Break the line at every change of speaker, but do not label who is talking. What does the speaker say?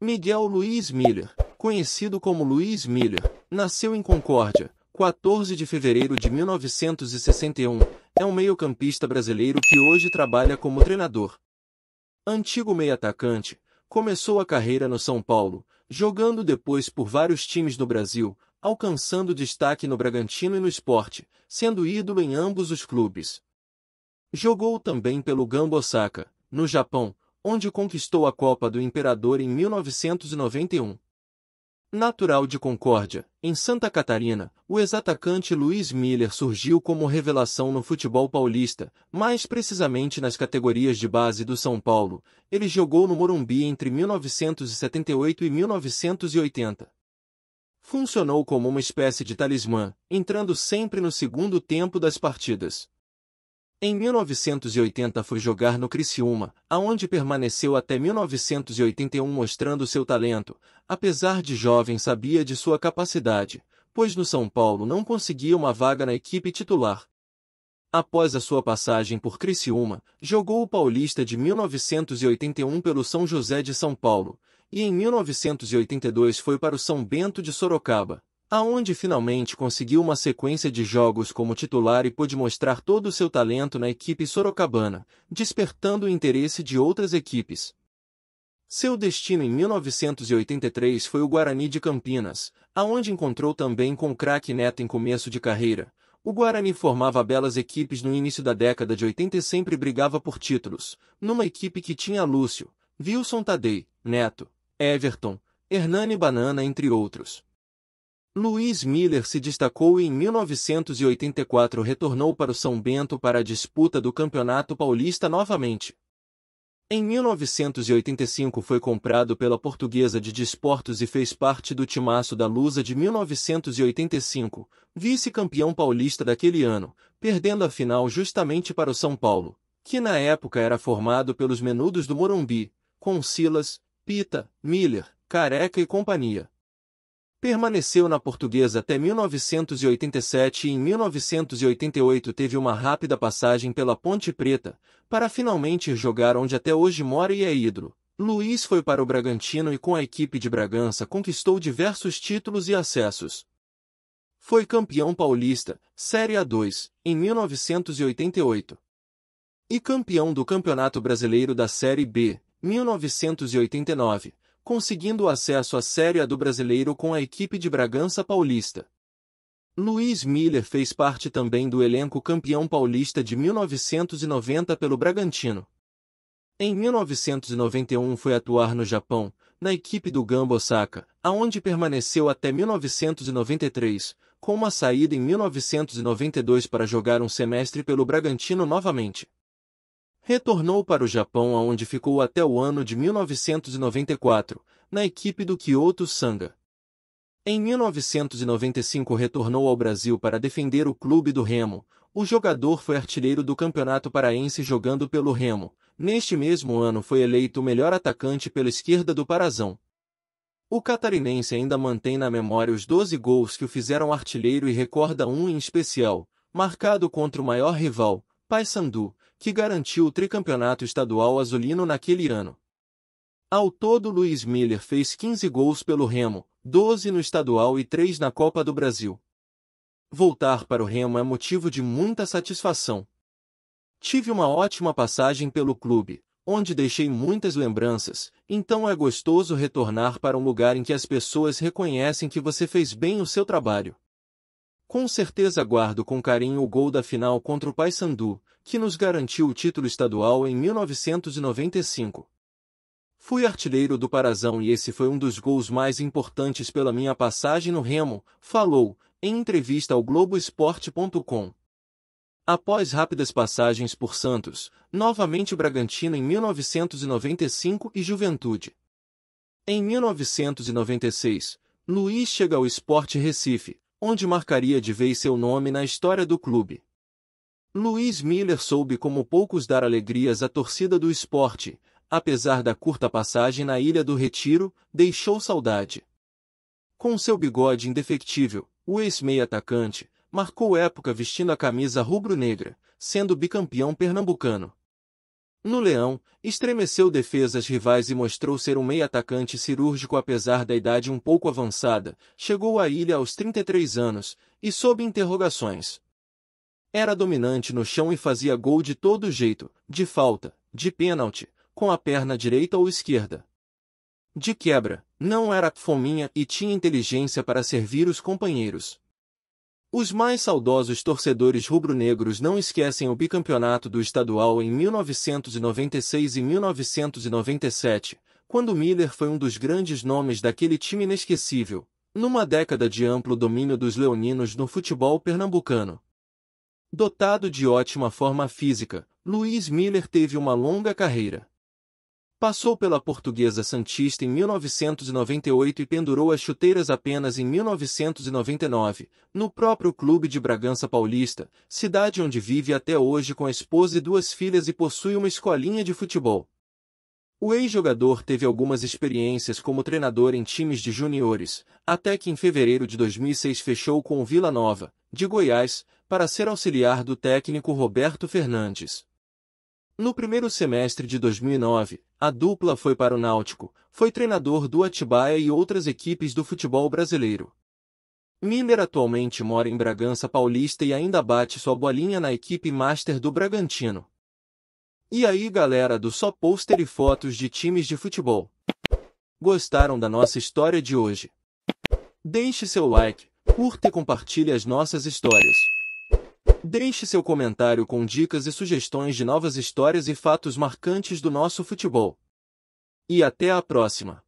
Miguel Luiz Miller, conhecido como Luiz Miller, nasceu em Concórdia, 14 de fevereiro de 1961, é um meio-campista brasileiro que hoje trabalha como treinador. Antigo meio-atacante, começou a carreira no São Paulo, jogando depois por vários times do Brasil, alcançando destaque no Bragantino e no esporte, sendo ídolo em ambos os clubes. Jogou também pelo Gamba Osaka, no Japão, onde conquistou a Copa do Imperador em 1991. Natural de Concórdia, em Santa Catarina, o ex-atacante Luiz Miller surgiu como revelação no futebol paulista, mais precisamente nas categorias de base do São Paulo. Ele jogou no Morumbi entre 1978 e 1980. Funcionou como uma espécie de talismã, entrando sempre no segundo tempo das partidas, em 1980 foi jogar no Criciúma, aonde permaneceu até 1981 mostrando seu talento. Apesar de jovem sabia de sua capacidade, pois no São Paulo não conseguia uma vaga na equipe titular. Após a sua passagem por Criciúma, jogou o Paulista de 1981 pelo São José de São Paulo, e em 1982 foi para o São Bento de Sorocaba, aonde finalmente conseguiu uma sequência de jogos como titular e pôde mostrar todo o seu talento na equipe sorocabana, despertando o interesse de outras equipes. Seu destino em 1983 foi o Guarani de Campinas, aonde encontrou também com o craque Neto em começo de carreira. O Guarani formava belas equipes no início da década de 80 e sempre brigava por títulos, numa equipe que tinha Lúcio, Wilson Tadei, Neto, Everton, Hernani Banana entre outros. Luiz Miller se destacou e em 1984 retornou para o São Bento para a disputa do Campeonato Paulista novamente. Em 1985 foi comprado pela Portuguesa de Desportos e fez parte do timaço da Lusa de 1985, vice-campeão paulista daquele ano, perdendo a final justamente para o São Paulo, que na época era formado pelos menudos do Morumbi, com Silas, Pita, Miller, Careca e companhia. Permaneceu na portuguesa até 1987 e em 1988 teve uma rápida passagem pela Ponte Preta, para finalmente ir jogar onde até hoje mora e é hidro. Luiz foi para o Bragantino e com a equipe de Bragança conquistou diversos títulos e acessos. Foi campeão paulista, Série A2, em 1988. E campeão do Campeonato Brasileiro da Série B, 1989, conseguindo acesso à Série A do Brasileiro com a equipe de Bragança Paulista. Luiz Miller fez parte também do elenco campeão paulista de 1990 pelo Bragantino. Em 1991 foi atuar no Japão, na equipe do Gamba Osaka, aonde permaneceu até 1993, com uma saída em 1992 para jogar um semestre pelo Bragantino novamente. Retornou para o Japão aonde ficou até o ano de 1994, na equipe do Kyoto Sanga. Em 1995 retornou ao Brasil para defender o clube do Remo. O jogador foi artilheiro do Campeonato Paraense jogando pelo Remo. Neste mesmo ano foi eleito o melhor atacante pela esquerda do Parazão. O catarinense ainda mantém na memória os 12 gols que o fizeram artilheiro e recorda um em especial, marcado contra o maior rival, Paysandu, que garantiu o tricampeonato estadual azulino naquele ano. Ao todo, Luiz Miller fez 15 gols pelo Remo, 12 no estadual e 3 na Copa do Brasil. Voltar para o Remo é motivo de muita satisfação. Tive uma ótima passagem pelo clube, onde deixei muitas lembranças, então é gostoso retornar para um lugar em que as pessoas reconhecem que você fez bem o seu trabalho. Com certeza guardo com carinho o gol da final contra o Paysandu, que nos garantiu o título estadual em 1995. Fui artilheiro do Parazão e esse foi um dos gols mais importantes pela minha passagem no Remo, falou, em entrevista ao Globoesporte.com. Após rápidas passagens por Santos, novamente Bragantino em 1995 e Juventude. Em 1996, Luiz chega ao Esporte Recife, onde marcaria de vez seu nome na história do clube. Luiz Miller soube como poucos dar alegrias à torcida do esporte, apesar da curta passagem na Ilha do Retiro, deixou saudade. Com seu bigode indefectível, o ex-meia atacante marcou época vestindo a camisa rubro-negra, sendo bicampeão pernambucano. No Leão, estremeceu defesas rivais e mostrou ser um meia atacante cirúrgico apesar da idade um pouco avançada, chegou à ilha aos 33 anos, e sob interrogações, era dominante no chão e fazia gol de todo jeito, de falta, de pênalti, com a perna direita ou esquerda. De quebra, não era fominha e tinha inteligência para servir os companheiros. Os mais saudosos torcedores rubro-negros não esquecem o bicampeonato do estadual em 1996 e 1997, quando Miller foi um dos grandes nomes daquele time inesquecível, numa década de amplo domínio dos leoninos no futebol pernambucano. Dotado de ótima forma física, Luiz Miller teve uma longa carreira. Passou pela Portuguesa Santista em 1998 e pendurou as chuteiras apenas em 1999, no próprio clube de Bragança Paulista, cidade onde vive até hoje com a esposa e duas filhas e possui uma escolinha de futebol. O ex-jogador teve algumas experiências como treinador em times de juniores, até que em fevereiro de 2006 fechou com o Vila Nova, de Goiás, para ser auxiliar do técnico Roberto Fernandes. No primeiro semestre de 2009, a dupla foi para o Náutico, foi treinador do Atibaia e outras equipes do futebol brasileiro. Miller atualmente mora em Bragança Paulista e ainda bate sua bolinha na equipe Master do Bragantino. E aí galera do Só Pôster e Fotos de Times de Futebol. Gostaram da nossa história de hoje? Deixe seu like, curta e compartilhe as nossas histórias. Deixe seu comentário com dicas e sugestões de novas histórias e fatos marcantes do nosso futebol. E até a próxima!